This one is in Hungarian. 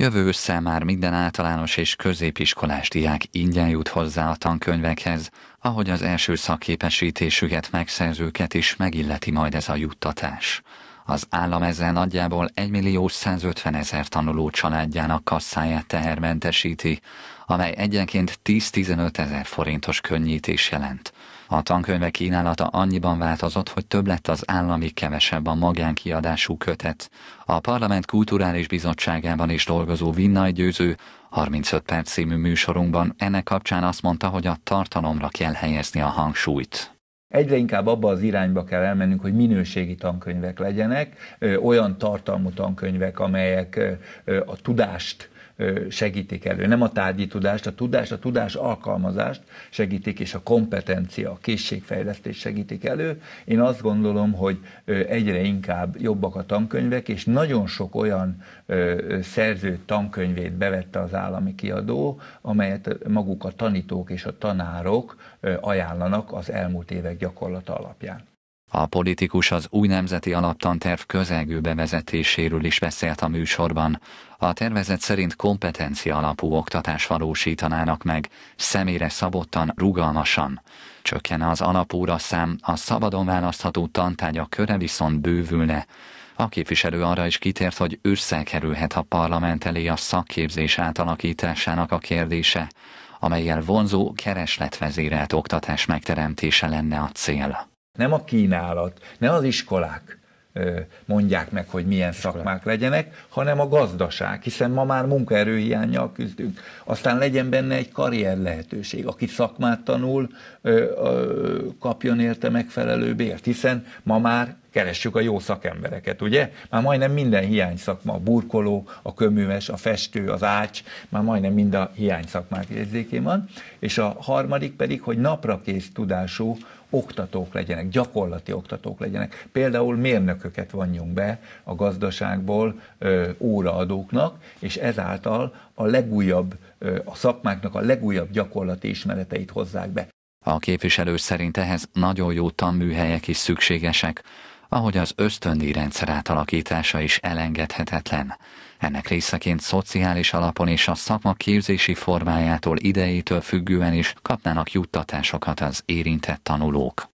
Jövő össze már minden általános és középiskolás diák ingyen jut hozzá a tankönyvekhez, ahogy az első szakképesítésüket megszerzőket is megilleti majd ez a juttatás. Az állam ezzel nagyjából 1 millió 150 ezer tanuló családjának kasszáját tehermentesíti, amely egyenként 10-15 ezer forintos könnyítés jelent. A tankönyve kínálata annyiban változott, hogy több lett az állami, kevesebb a magánkiadású kötet. A Parlament Kulturális Bizottságában is dolgozó Vinnai Győző 35 perc című műsorunkban ennek kapcsán azt mondta, hogy a tartalomra kell helyezni a hangsúlyt. Egyre inkább abba az irányba kell elmennünk, hogy minőségi tankönyvek legyenek, olyan tartalmú tankönyvek, amelyek a tudást segítik elő. Nem a tárgyi tudást, a tudást, a tudás alkalmazást segítik, és a kompetencia, a készségfejlesztés segítik elő. Én azt gondolom, hogy egyre inkább jobbak a tankönyvek, és nagyon sok olyan szerző tankönyvét bevette az állami kiadó, amelyet maguk a tanítók és a tanárok ajánlanak az elmúlt évek gyakorlata alapján. A politikus az új nemzeti alaptanterv közelgő bevezetéséről is beszélt a műsorban. A tervezet szerint kompetencia alapú oktatás valósítanának meg, személyre szabottan, rugalmasan. Csökken az alapúra szám, a szabadon választható tantárgyak köre viszont bővülne. A képviselő arra is kitért, hogy ősszel kerülhet a parlament elé a szakképzés átalakításának a kérdése, amelyel vonzó, keresletvezérelt oktatás megteremtése lenne a cél nem a kínálat, nem az iskolák mondják meg, hogy milyen iskolák. szakmák legyenek, hanem a gazdaság, hiszen ma már munkaerőhiányjal küzdünk. Aztán legyen benne egy karrier lehetőség. Aki szakmát tanul, kapjon érte megfelelő bért, hiszen ma már keressük a jó szakembereket, ugye? Már majdnem minden hiány szakma, a burkoló, a köműves, a festő, az ács, már majdnem mind a hiány szakmák érzékén van. És a harmadik pedig, hogy naprakész tudású oktatók legyenek, gyakorlati oktatók legyenek. Például mérnököket vonjunk be a gazdaságból ö, óraadóknak, és ezáltal a legújabb, ö, a szakmáknak a legújabb gyakorlati ismereteit hozzák be. A képviselő szerint ehhez nagyon jó tanműhelyek is szükségesek, ahogy az ösztöndi rendszer átalakítása is elengedhetetlen. Ennek részeként szociális alapon és a szakma képzési formájától idejétől függően is kapnának juttatásokat az érintett tanulók.